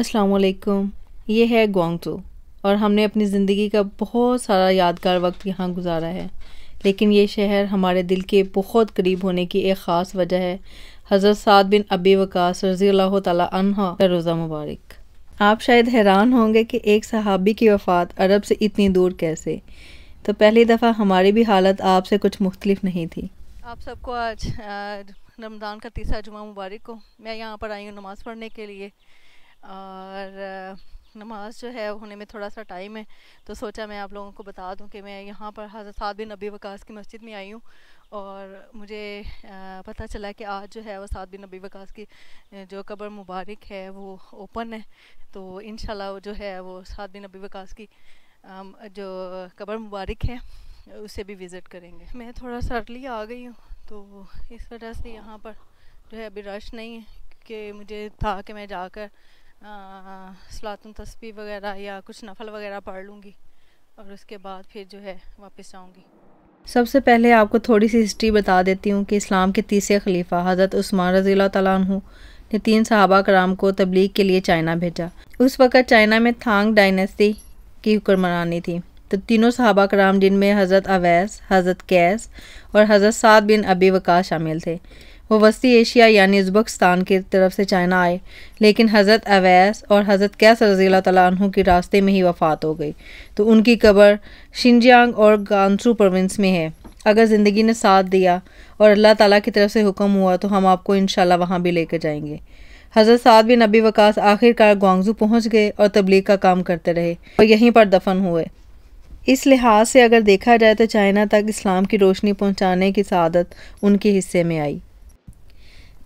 असलकुम ये है गोंगजो और हमने अपनी ज़िंदगी का बहुत सारा यादगार वक्त यहाँ गुजारा है लेकिन ये शहर हमारे दिल के बहुत करीब होने की एक ख़ास वजह है हज़रत साद बिन अबी वकास रजी अल्लाह तहा का रोज़ा मुबारक आप शायद हैरान होंगे कि एक सहाबी की वफ़ात अरब से इतनी दूर कैसे तो पहली दफ़ा हमारी भी हालत आपसे कुछ मुख्तलिफ नहीं थी आप सबको आज रमज़ान का तीसरा जुमा मुबारक हो मैं यहाँ पर आई हूँ नमाज़ पढ़ने के लिए और नमाज जो है होने में थोड़ा सा टाइम है तो सोचा मैं आप लोगों को बता दूं कि मैं यहाँ पर हज़रत साद बिन नबी वकास की मस्जिद में आई हूँ और मुझे पता चला कि आज जो है वो साद बिन नबी वकास की जो कब्र मुबारक है वो ओपन है तो इन जो है वो साद बिन नबी वकास की जो कब्र मुबारक है उसे भी विज़िट करेंगे मैं थोड़ा सा अर्ली आ गई हूँ तो इस वजह से यहाँ पर जो है अभी रश नहीं है कि मुझे था कि मैं जाकर सलातन तस्वीर वगैरह या कुछ नफल वगैरह पढ़ लूँगी और उसके बाद फिर जो है वापस आऊँगी सबसे पहले आपको थोड़ी सी हिस्ट्री बता देती हूँ कि इस्लाम के तीसरे खलीफा हज़रत उस्मान रजील तु ने तीन सहाबा कराम को तबलीग के लिए चाइना भेजा उस वक़्त चाइना में थांग डायनेस्टी की हुक्मरानी थी तो तीनों सहाबा कराम जिनमें हज़रत अवैस हज़रत कैस और हज़रत सात बिन अबी वक़ा शामिल थे वो वस्ती एशिया यानी उज्बकस्तान की तरफ से चाइना आए लेकिन हज़रत अवैस और हज़रत कैस रजी तु की रास्ते में ही वफ़ात हो गई तो उनकी कबर शिनजियांग और गांसू प्रोविंस में है अगर ज़िंदगी ने साथ दिया और अल्लाह ताला की तरफ से हुक्म हुआ तो हम आपको इन वहाँ भी लेकर जाएंगे हज़रत साद बिन नबी वकास आखिरकार ग्वांगजू पहुँच गए और तबलीग का काम करते रहे और यहीं पर दफन हुए इस लिहाज से अगर देखा जाए तो चाइना तक इस्लाम की रोशनी पहुँचाने की सदत उनके हिस्से में आई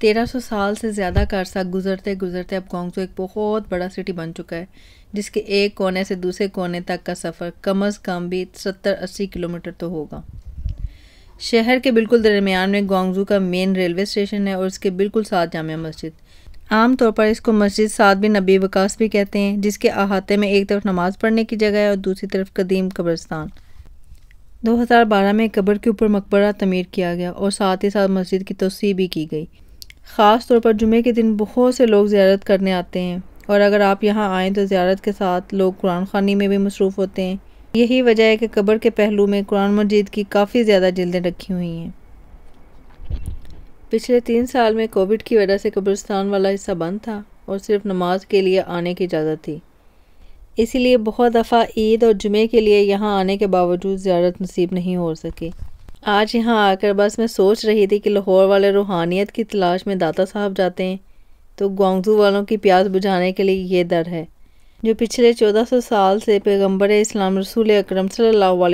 तेरह सौ साल से ज़्यादा का अरसा गुजरते गुजरते अब गोंगजो एक बहुत बड़ा सिटी बन चुका है जिसके एक कोने से दूसरे कोने तक का सफ़र कम अज़ कम भी सत्तर अस्सी किलोमीटर तो होगा शहर के बिल्कुल दरमियान में गोंगजू का मेन रेलवे स्टेशन है और इसके बिल्कुल साथ जामिया मस्जिद आम तौर पर इसको मस्जिद साद बिन नबी वकास भी कहते हैं जिसके अहाते में एक तरफ नमाज़ पढ़ने की जगह है और दूसरी तरफ कदीम कब्रस्तान 2012 में कब्र के ऊपर मकबरा तमीर किया गया और साथ ही साथ मस्जिद की तोसी भी की गई ख़ास तौर पर जुमे के दिन बहुत से लोग ज़्यारत करने आते हैं और अगर आप यहाँ आएँ तो ज़्यारत के साथ लोग कुरान खानी में भी मसरूफ़ होते हैं यही वजह है कि कब्र के पहलू में कुरान मजीद की काफ़ी ज़्यादा जल्दें रखी हुई हैं पिछले तीन साल में कोविड की वजह से कब्रिस्तान वाला हिस्सा बंद था और सिर्फ नमाज के लिए आने की इजाज़त थी इसीलिए बहुत दफ़ा ईद और जुमे के लिए यहाँ आने के बावजूद ज़्यारत नसीब नहीं हो सकी आज यहाँ आकर बस मैं सोच रही थी कि लाहौर वाले रूहानियत की तलाश में दाता साहब जाते हैं तो गोंगजू वालों की प्यास बुझाने के लिए ये दर है जो पिछले 1400 साल से पैगंबर इस्लाम रसूल अक्रम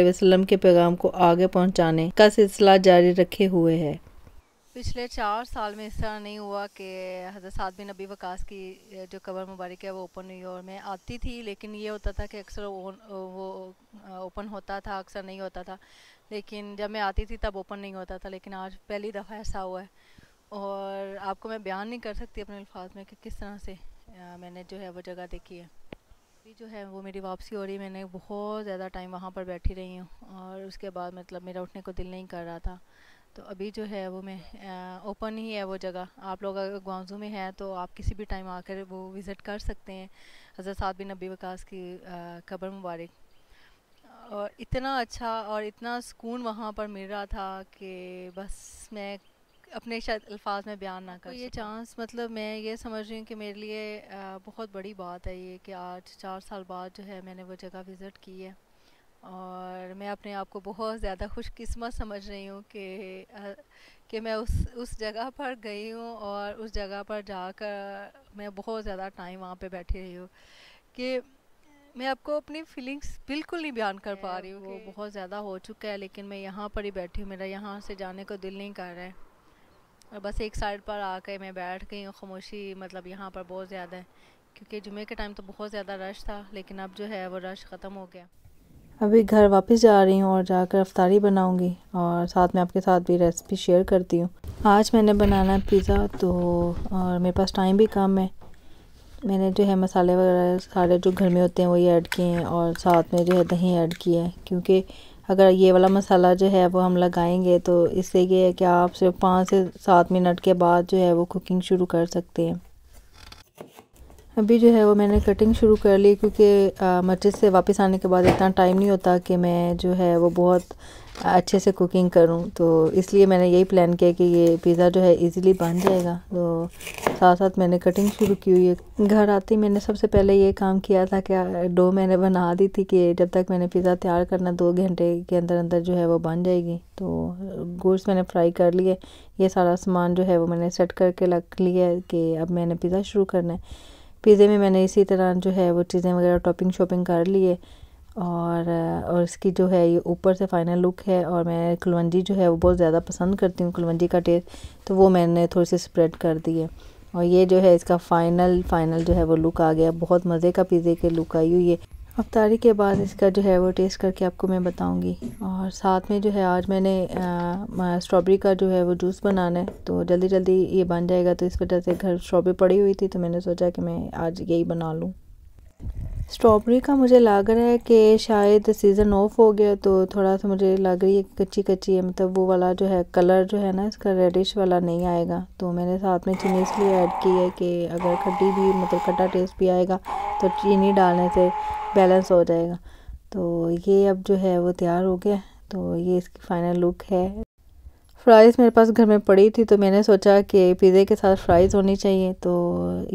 वसल्लम के पैगाम को आगे पहुंचाने का सिलसिला जारी रखे हुए है पिछले चार साल में इस तरह नहीं हुआ कि हजरत साद बिन नबी वकास की जो कबर मुबारक है वो ओपन हुई और मैं आती थी लेकिन ये होता था कि अक्सर वो ओपन होता था अक्सर नहीं होता था लेकिन जब मैं आती थी तब ओपन नहीं होता था लेकिन आज पहली दफ़ा ऐसा हुआ है और आपको मैं बयान नहीं कर सकती अपने अल्फाज में कि किस तरह से आ, मैंने जो है वो जगह देखी है अभी जो है वो मेरी वापसी हो रही है मैंने बहुत ज़्यादा टाइम वहाँ पर बैठी रही हूँ और उसके बाद मतलब मेरा उठने को दिल नहीं कर रहा था तो अभी जो है वो मैं ओपन ही है वो जगह आप लोग अगर गुआजू में हैं तो आप किसी भी टाइम आकर वो विज़िट कर सकते हैं हज़रत सात बिन नबी वकास की कब्र मुबारक और इतना अच्छा और इतना सुकून वहाँ पर मिल रहा था कि बस मैं अपने शायद अल्फाज में बयान ना कर ये चांस मतलब मैं ये समझ रही हूँ कि मेरे लिए बहुत बड़ी बात है ये कि आज चार साल बाद जो है मैंने वो जगह विज़िट की है और मैं अपने आप को बहुत ज़्यादा खुशकिस्मत समझ रही हूँ कि कि मैं उस उस जगह पर गई हूँ और उस जगह पर जाकर मैं बहुत ज़्यादा टाइम वहाँ पे बैठी रही हूँ कि मैं आपको अपनी फीलिंग्स बिल्कुल नहीं बयान कर पा रही हूँ वो बहुत ज़्यादा हो चुका है लेकिन मैं यहाँ पर ही बैठी हूँ मेरा यहाँ से जाने को दिल नहीं कर रहा है और बस एक साइड पर आके मैं बैठ गई हूँ खामोशी मतलब यहाँ पर बहुत ज़्यादा है क्योंकि जुमे के टाइम तो बहुत ज़्यादा रश था लेकिन अब जो है वो रश ख़त्म हो गया अभी घर वापस जा रही हूँ और जाकर रफ्तारी बनाऊँगी और साथ में आपके साथ भी रेसिपी शेयर करती हूँ आज मैंने बनाना है पिज़्ज़ा तो और मेरे पास टाइम भी कम है मैंने जो है मसाले वगैरह सारे जो घर में होते हैं वही ऐड किए हैं और साथ में जो है दही ऐड किए है क्योंकि अगर ये वाला मसाला जो है वो हम लगाएंगे तो इससे ये है कि आप सिर्फ पाँच से सात मिनट के बाद जो है वो कुकिंग शुरू कर सकते हैं अभी जो है वो मैंने कटिंग शुरू कर ली क्योंकि मस्जिद से वापस आने के बाद इतना टाइम नहीं होता कि मैं जो है वो बहुत अच्छे से कुकिंग करूं तो इसलिए मैंने यही प्लान किया कि ये पिज़्ज़ा जो है इजीली बन जाएगा तो साथ साथ मैंने कटिंग शुरू की हुई है घर आती मैंने सबसे पहले ये काम किया था कि डो मैंने बना दी थी कि जब तक मैंने पिज़्ज़ा तैयार करना दो घंटे के अंदर अंदर जो है वो बन जाएगी तो गोश्त मैंने फ्राई कर लिए ये सारा सामान जो है वो मैंने सेट करके रख लिया कि अब मैंने पिज़्ज़ा शुरू करना है पिज़्ज़े में मैंने इसी तरह जो है वो चीज़ें वगैरह टॉपिंग शॉपिंग कर ली है और और इसकी जो है ये ऊपर से फाइनल लुक है और मैं कुलवंजी जो है वो बहुत ज़्यादा पसंद करती हूँ कुलवंजी का टेस्ट तो वो मैंने थोड़ी सी स्प्रेड कर दी है और ये जो है इसका फाइनल फाइनल जो है वो लुक आ गया बहुत मज़े का पिज़्ज़े के लुक आई हुई है अफ्तारी के बाद इसका जो है वो टेस्ट करके आपको मैं बताऊंगी और साथ में जो है आज मैंने स्ट्रॉबेरी का जो है वो जूस बनाना है तो जल्दी जल्दी ये बन जाएगा तो इस वजह से घर स्ट्रॉबेरी पड़ी हुई थी तो मैंने सोचा कि मैं आज यही बना लूँ स्ट्रॉबेरी का मुझे लग रहा है कि शायद सीज़न ऑफ हो गया तो थोड़ा सा मुझे लग रही है कच्ची कच्ची है मतलब वो वाला जो है कलर जो है ना इसका रेडिश वाला नहीं आएगा तो मैंने साथ में चीनी इसलिए ऐड की है कि अगर खट्टी भी मतलब खट्टा टेस्ट भी आएगा तो चीनी डालने से बैलेंस हो जाएगा तो ये अब जो है वो तैयार हो गया तो ये इसकी फ़ाइनल लुक है फ़्राइज़ मेरे पास घर में पड़ी थी तो मैंने सोचा कि पिज़्ज़े के साथ फ़्राइज़ होनी चाहिए तो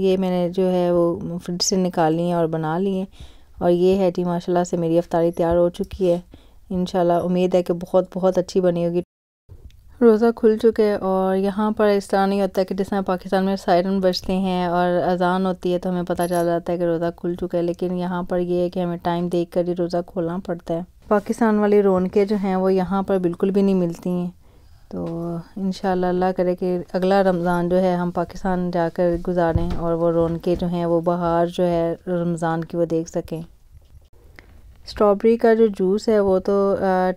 ये मैंने जो है वो फ्रिज से निकाल लिए और बना लिए और ये है जी माशाल्लाह से मेरी अफ्तारी तैयार हो चुकी है इन उम्मीद है कि बहुत बहुत अच्छी बनी होगी रोज़ा खुल चुके हैं और यहाँ पर इस तरह नहीं होता कि जिस तरह पाकिस्तान में सायरन बजते हैं और अजान होती है तो हमें पता चल जाता है कि रोज़ा खुल चुका है लेकिन यहाँ पर यह है कि हमें टाइम देख कर ही रोज़ा खोलना पड़ता है पाकिस्तान वाली रौनकें जो हैं वो यहाँ पर बिल्कुल भी नहीं मिलती हैं तो इन अल्लाह करे कि अगला रमज़ान जो है हम पाकिस्तान जाकर गुजारें और वो रौनकें जो हैं वो बाहर जो है रमज़ान की वो देख सकें स्ट्रॉबेरी का जो जूस है वो तो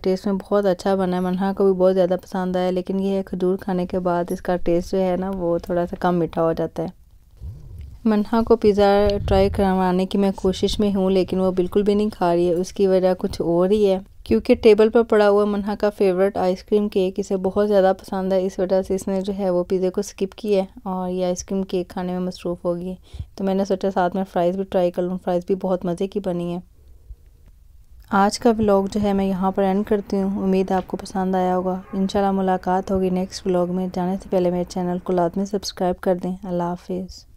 टेस्ट में बहुत अच्छा बना है मनहा को भी बहुत ज़्यादा पसंद आया लेकिन ये है खजूर खाने के बाद इसका टेस्ट जो है ना वो थोड़ा सा कम मीठा हो जाता है मनहा को पिज़्ज़ा ट्राई करवाने की मैं कोशिश में हूँ लेकिन वो बिल्कुल भी नहीं खा रही है उसकी वजह कुछ और ही है क्योंकि टेबल पर पड़ा हुआ मन्हा का फेवरेट आइसक्रीम केक इसे बहुत ज़्यादा पसंद है इस वजह से इसने जो है वो पिज़्ज़े को स्किप किया है और ये आइसक्रीम केक खाने में मसरूफ़ होगी तो मैंने सोचा साथ में फ़्राइज़ भी ट्राई कर लूँ फ़्राइज़ भी बहुत मज़े की बनी है आज का व्लॉग जो है मैं यहाँ पर एंड करती हूँ उम्मीद आपको पसंद आया होगा इंशाल्लाह मुलाकात होगी नेक्स्ट व्लॉग में जाने से पहले मेरे चैनल को लाजमी सब्सक्राइब कर दें अल्लाह हाफिज़